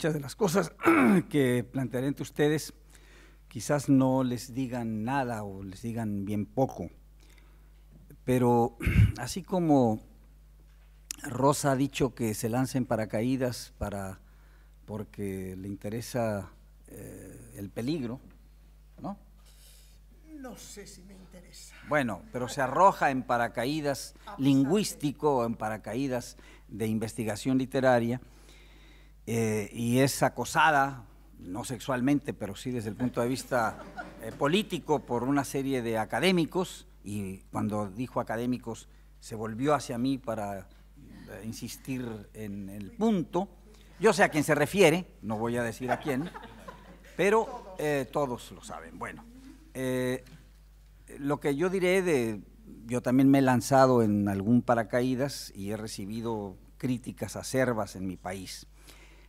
muchas de las cosas que plantearé ante ustedes quizás no les digan nada o les digan bien poco, pero así como Rosa ha dicho que se lancen paracaídas para porque le interesa eh, el peligro, ¿no? No sé si me interesa. Bueno, pero se arroja en paracaídas lingüístico, en paracaídas de investigación literaria eh, y es acosada, no sexualmente, pero sí desde el punto de vista eh, político, por una serie de académicos, y cuando dijo académicos se volvió hacia mí para eh, insistir en el punto. Yo sé a quién se refiere, no voy a decir a quién, pero todos lo saben. Bueno, lo que yo diré de... Yo también me he lanzado en algún paracaídas y he recibido críticas acerbas en mi país.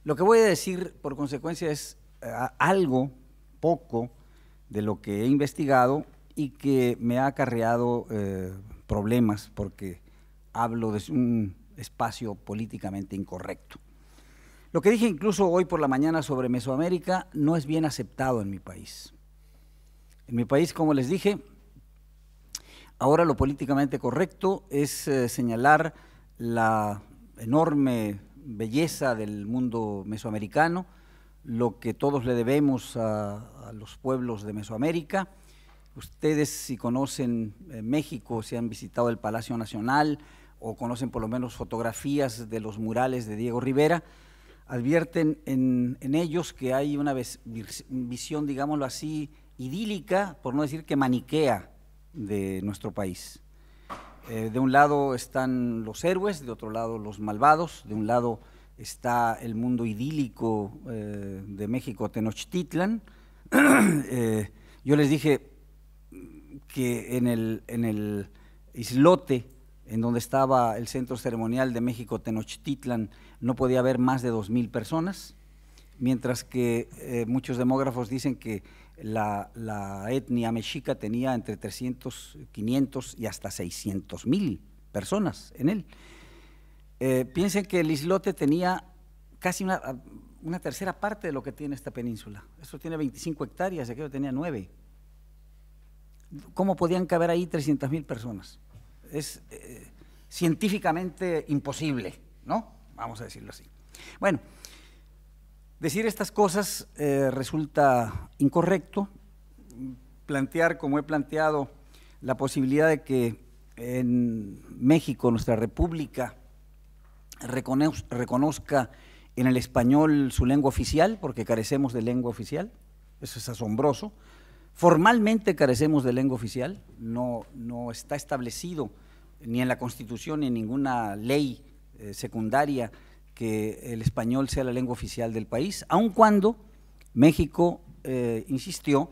Lo que voy a decir, por consecuencia, es eh, algo, poco, de lo que he investigado y que me ha acarreado eh, problemas porque hablo de un espacio políticamente incorrecto. Lo que dije incluso hoy por la mañana sobre Mesoamérica no es bien aceptado en mi país. En mi país, como les dije, ahora lo políticamente correcto es eh, señalar la enorme belleza del mundo mesoamericano, lo que todos le debemos a, los pueblos de Mesoamérica. Ustedes si conocen eh, México, si han visitado el Palacio Nacional o conocen por lo menos fotografías de los murales de Diego Rivera, advierten en, ellos que hay una visión, digámoslo así, idílica, por no decir que maniquea de nuestro país. Eh, de un lado están los héroes, de otro lado los malvados, de un lado está el mundo idílico eh, de México, Tenochtitlan. Eh, yo les dije que en el, en el islote en donde estaba el centro ceremonial de México, Tenochtitlan, no podía haber más de 2.000 personas, mientras que muchos demógrafos dicen que la, etnia mexica tenía entre 300, 500 y hasta 600 mil personas en él. Eh, piensen que el islote tenía casi una, tercera parte de lo que tiene esta península. Esto tiene 25 hectáreas, aquello tenía 9. ¿Cómo podían caber ahí 300 mil personas? Es eh, científicamente imposible, ¿no? Vamos a decirlo así. Bueno, Decir estas cosas eh, resulta incorrecto. Plantear, como he planteado, la posibilidad de que en México, nuestra república, reconozca en el español su lengua oficial, porque carecemos de lengua oficial. Eso es asombroso. Formalmente carecemos de lengua oficial, no, está establecido ni en la Constitución ni en ninguna ley eh, secundaria que el español sea la lengua oficial del país, aun cuando México eh, insistió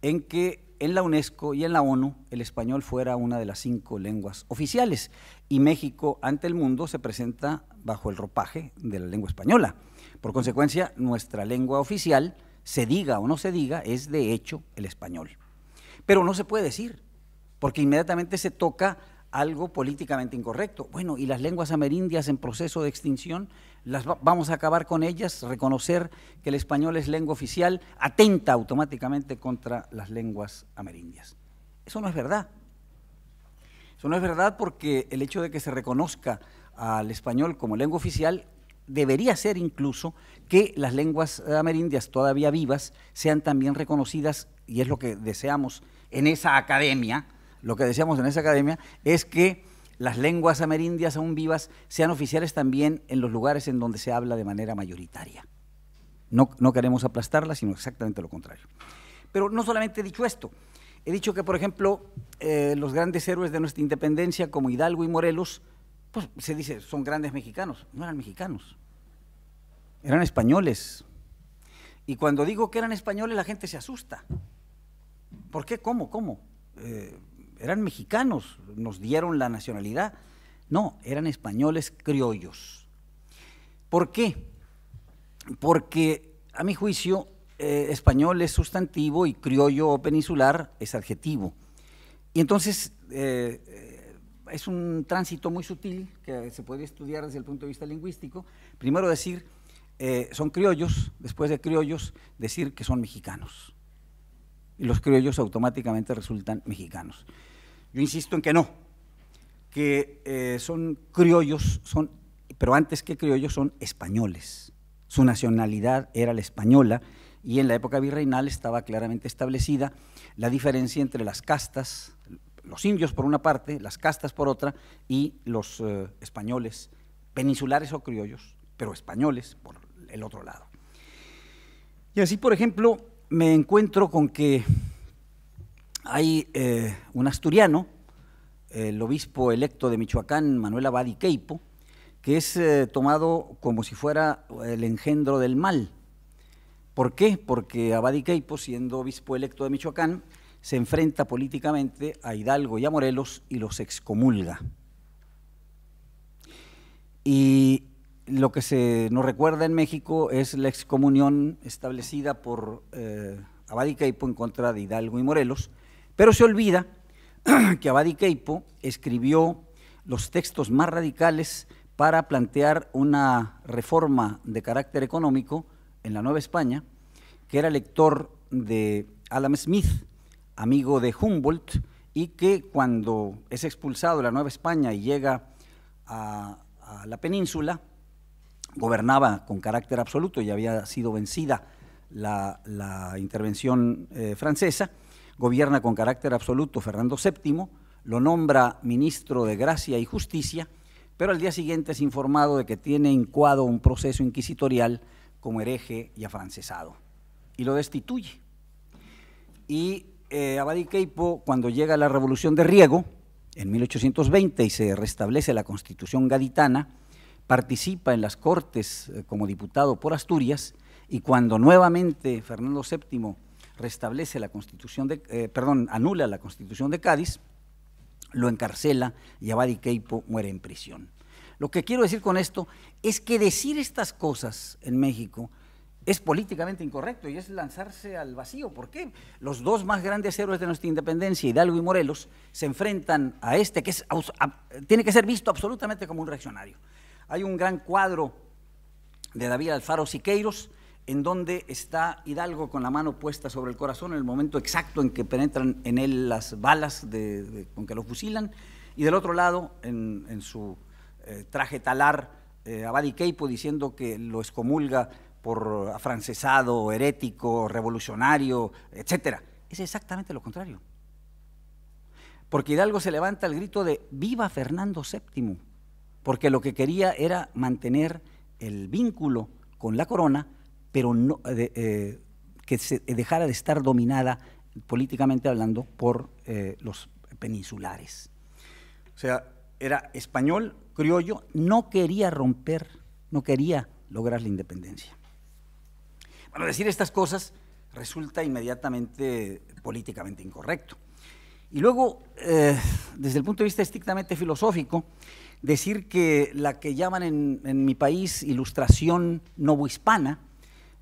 en que en la UNESCO y en la ONU el español fuera una de las cinco lenguas oficiales y México ante el mundo se presenta bajo el ropaje de la lengua española. Por consecuencia, nuestra lengua oficial, se diga o no se diga, es de hecho el español. Pero no se puede decir, porque inmediatamente se toca algo políticamente incorrecto. Bueno, y las lenguas amerindias en proceso de extinción, las vamos a acabar con ellas, reconocer que el español es lengua oficial, atenta automáticamente contra las lenguas amerindias. Eso no es verdad. Eso no es verdad porque el hecho de que se reconozca al español como lengua oficial debería ser incluso que las lenguas eh, amerindias todavía vivas sean también reconocidas, y es lo que deseamos en esa academia, lo que decíamos en esa academia, es que las lenguas amerindias aún vivas sean oficiales también en los lugares en donde se habla de manera mayoritaria. No, no queremos aplastarlas, sino exactamente lo contrario. Pero no solamente he dicho esto, he dicho que, por ejemplo, eh, los grandes héroes de nuestra independencia, como Hidalgo y Morelos, pues se dice, son grandes mexicanos. No eran mexicanos, eran españoles. Y cuando digo que eran españoles, la gente se asusta. ¿Por qué? ¿Cómo? ¿Cómo? Eh, eran mexicanos, nos dieron la nacionalidad. No, eran españoles criollos. ¿Por qué? Porque a mi juicio eh, español es sustantivo y criollo o peninsular es adjetivo. Y entonces eh, eh, es un tránsito muy sutil que se puede estudiar desde el punto de vista lingüístico. Primero decir son criollos, después de criollos decir que son mexicanos y los criollos automáticamente resultan mexicanos. Yo insisto en que no, que eh, son criollos, son, pero antes que criollos son españoles. Su nacionalidad era la española y en la época virreinal estaba claramente establecida la diferencia entre las castas, los indios por una parte, las castas por otra, y los eh, españoles, peninsulares o criollos, pero españoles por el otro lado. Y así, por ejemplo, me encuentro con que hay eh, un asturiano, el obispo electo de Michoacán, Manuel Abadi Queipo, que es eh, tomado como si fuera el engendro del mal. ¿Por qué? Porque Abadi Queipo, siendo obispo electo de Michoacán, se enfrenta políticamente a Hidalgo y a Morelos y los excomulga. Y lo que se nos recuerda en México es la excomunión establecida por eh, Abadi en contra de Hidalgo y Morelos, pero se olvida que Abad y escribió los textos más radicales para plantear una reforma de carácter económico en la Nueva España, que era lector de Adam Smith, amigo de Humboldt, y que cuando es expulsado de la Nueva España y llega a la península, gobernaba con carácter absoluto y había sido vencida la, intervención eh, francesa, gobierna con carácter absoluto Fernando VII, lo nombra ministro de Gracia y Justicia, pero al día siguiente es informado de que tiene incuado un proceso inquisitorial como hereje y afrancesado, y lo destituye. Y eh, cuando llega la Revolución de Riego, en 1820, y se restablece la constitución gaditana, participa en las Cortes eh, como diputado por Asturias y cuando nuevamente Fernando VII restablece la constitución de, eh, perdón, anula la constitución de Cádiz, lo encarcela y Abadi Keipo muere en prisión. Lo que quiero decir con esto es que decir estas cosas en México es políticamente incorrecto y es lanzarse al vacío. ¿Por qué? Los dos más grandes héroes de nuestra independencia, Hidalgo y Morelos, se enfrentan a este que tiene que ser visto absolutamente como un reaccionario. Hay un gran cuadro de David Alfaro Siqueiros, en donde está Hidalgo con la mano puesta sobre el corazón en el momento exacto en que penetran en él las balas con que lo fusilan, y del otro lado, en, su eh, traje talar, eh, Abadi diciendo que lo excomulga por afrancesado, herético, revolucionario, etc. Es exactamente lo contrario. Porque Hidalgo se levanta al grito de ¡Viva Fernando VII! porque lo que quería era mantener el vínculo con la corona, pero no, eh, que se dejara de estar dominada políticamente hablando por eh, los peninsulares. O sea, era español, criollo, no quería romper, no quería lograr la independencia. Bueno, decir estas cosas resulta inmediatamente políticamente incorrecto. Y luego, eh, desde el punto de vista estrictamente filosófico, decir que la que llaman en, mi país ilustración novohispana,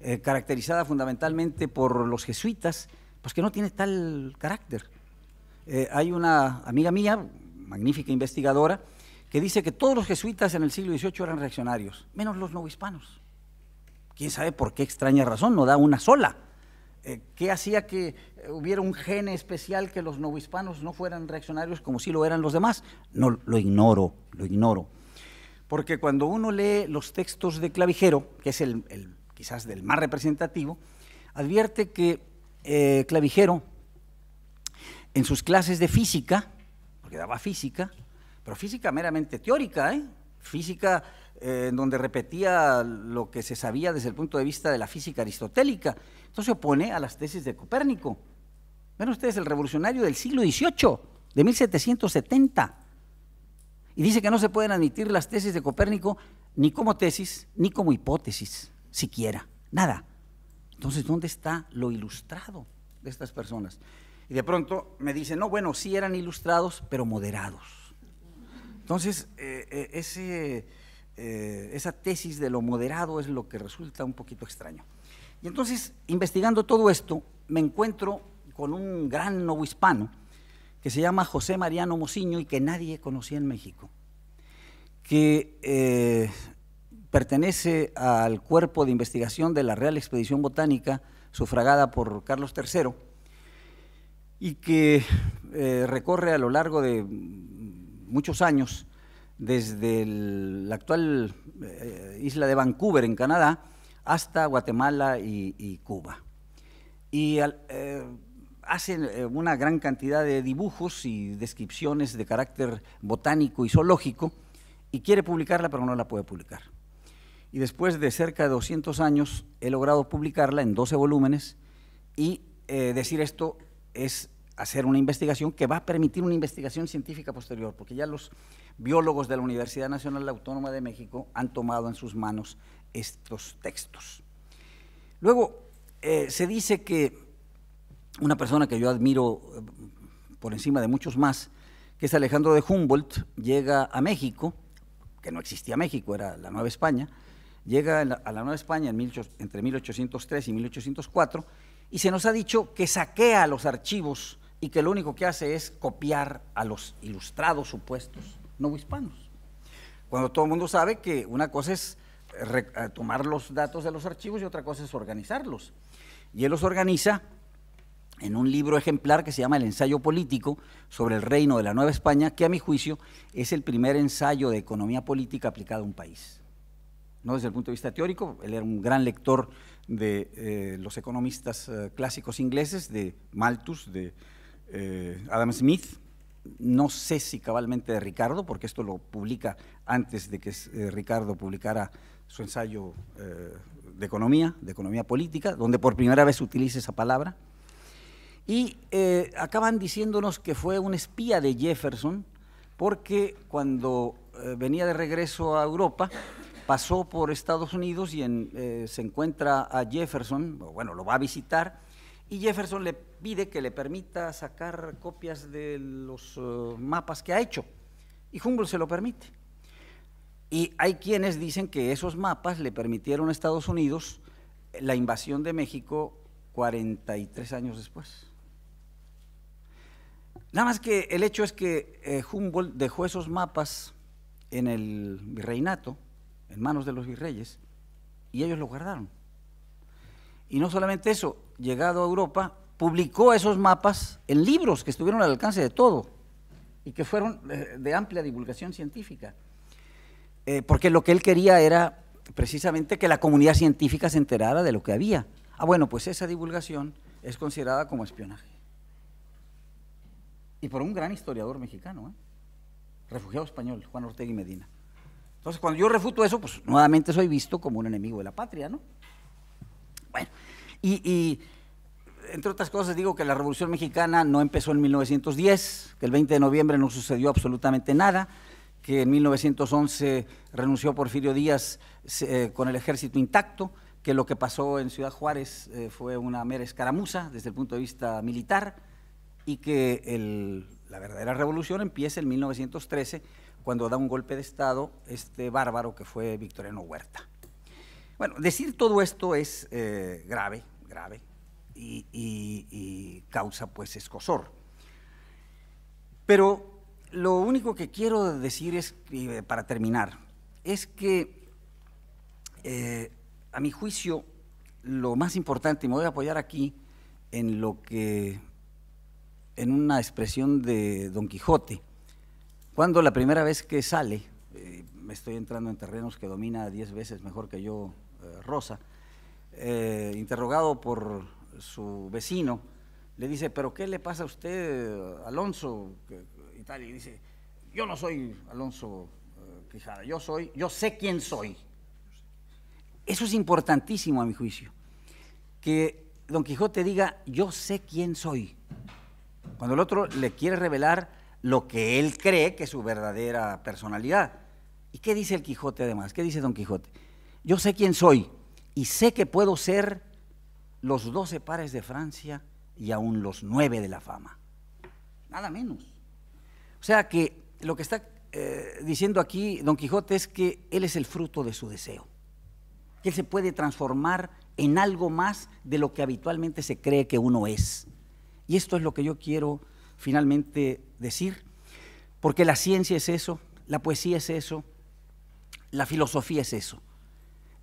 eh, caracterizada fundamentalmente por los jesuitas, pues que no tiene tal carácter. Eh, hay una amiga mía, magnífica investigadora, que dice que todos los jesuitas en el siglo XVIII eran reaccionarios, menos los novohispanos. Quién sabe por qué extraña razón, no da una sola. Eh, ¿Qué hacía que eh, hubiera un gene especial que los novohispanos no fueran reaccionarios como si lo eran los demás? No, lo ignoro, lo ignoro. Porque cuando uno lee los textos de Clavijero, que es el, el quizás del más representativo, advierte que eh, Clavijero, en sus clases de física, porque daba física, pero física meramente teórica, ¿eh? física eh, en donde repetía lo que se sabía desde el punto de vista de la física aristotélica. Entonces se opone a las tesis de Copérnico. Ven ustedes, el revolucionario del siglo XVIII, de 1770. Y dice que no se pueden admitir las tesis de Copérnico ni como tesis, ni como hipótesis, siquiera, nada. Entonces, ¿dónde está lo ilustrado de estas personas? Y de pronto me dicen, no, bueno, sí eran ilustrados, pero moderados. Entonces, eh, eh, ese eh, esa tesis de lo moderado es lo que resulta un poquito extraño. Y entonces, investigando todo esto, me encuentro con un gran novohispano que se llama José Mariano Mociño y que nadie conocía en México, que eh, pertenece al cuerpo de investigación de la Real Expedición Botánica, sufragada por Carlos III, y que eh, recorre a lo largo de muchos años desde la actual eh, isla de Vancouver, en Canadá, hasta Guatemala y, Cuba. Y hace eh, hacen eh, una gran cantidad de dibujos y descripciones de carácter botánico y zoológico, y quiere publicarla, pero no la puede publicar. Y después de cerca de 200 años, he logrado publicarla en 12 volúmenes, y decir esto es hacer una investigación que va a permitir una investigación científica posterior, porque ya los biólogos de la Universidad Nacional Autónoma de México han tomado en sus manos estos textos. Luego, eh, se dice que una persona que yo admiro eh, por encima de muchos más, que es Alejandro de Humboldt, llega a México, que no existía México, era la Nueva España, llega a la, Nueva España entre 1803 y 1804, y se nos ha dicho que saquea los archivos y que lo único que hace es copiar a los ilustrados supuestos no hispanos. Cuando todo el mundo sabe que una cosa es eh, tomar los datos de los archivos y otra cosa es organizarlos. Y él los organiza en un libro ejemplar que se llama El ensayo político sobre el reino de la Nueva España, que a mi juicio es el primer ensayo de economía política aplicado a un país. No desde el punto de vista teórico, él era un gran lector de eh, los economistas eh, clásicos ingleses, de Malthus, de eh, Adam Smith, no sé si cabalmente de Ricardo, porque esto lo publica antes de que eh, Ricardo publicara su ensayo eh, de economía, de economía política, donde por primera vez utiliza esa palabra. Y acaban diciéndonos que fue un espía de Jefferson, porque cuando venía de regreso a Europa, pasó por Estados Unidos y se encuentra a Jefferson, bueno, lo va a visitar, y Jefferson le pide que le permita sacar copias de los eh, mapas que ha hecho. Y Humboldt se lo permite. Y hay quienes dicen que esos mapas le permitieron a Estados Unidos la invasión de México 43 años después. Nada más que el hecho es que eh, Humboldt dejó esos mapas en el virreinato, en manos de los virreyes, y ellos lo guardaron. Y no solamente eso, llegado a Europa, publicó esos mapas en libros que estuvieron al alcance de todo y que fueron eh, de amplia divulgación científica. Eh, porque lo que él quería era precisamente que la comunidad científica se enterara de lo que había. Ah, bueno, pues esa divulgación es considerada como espionaje. Y por un gran historiador mexicano, ¿eh? refugiado español, Juan Ortega y Medina. Entonces, cuando yo refuto eso, pues nuevamente soy visto como un enemigo de la patria, ¿no? Bueno, y entre otras cosas, digo que la Revolución Mexicana no empezó en 1910, que el 20 de noviembre no sucedió absolutamente nada, que en 1911 renunció Porfirio Díaz eh, con el ejército intacto, que lo que pasó en Ciudad Juárez eh, fue una mera escaramuza desde el punto de vista militar y que la verdadera revolución empieza en 1913 cuando da un golpe de Estado este bárbaro que fue Victoriano Huerta. Bueno, decir todo esto es eh, grave, grave, y, causa pues escosor. Pero lo único que quiero decir es, eh, para terminar, es que eh, a mi juicio lo más importante, y me voy a apoyar aquí en lo que, en una expresión de Don Quijote, cuando la primera vez que sale, me eh, estoy entrando en terrenos que domina diez veces mejor que yo Rosa, interrogado por su vecino le dice, pero ¿qué le pasa a usted, Alonso? Y tal, y dice, yo no soy Alonso eh, Quijada, yo soy, yo sé quién soy. Eso es importantísimo a mi juicio, que Don Quijote diga, yo sé quién soy, cuando el otro le quiere revelar lo que él cree que es su verdadera personalidad. ¿Y qué dice el Quijote además? ¿Qué dice Don Quijote? Yo sé quién soy y sé que puedo ser los doce pares de Francia y aún los nueve de la fama. Nada menos. O sea que lo que está eh, diciendo aquí Don Quijote es que él es el fruto de su deseo, que él se puede transformar en algo más de lo que habitualmente se cree que uno es. Y esto es lo que yo quiero finalmente decir, porque la ciencia es eso, la poesía es eso, la filosofía es eso.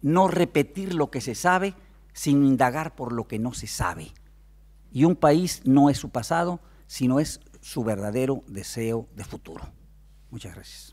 No repetir lo que se sabe, sin indagar por lo que no se sabe. Y un país no es su pasado, sino es su verdadero deseo de futuro. Muchas gracias.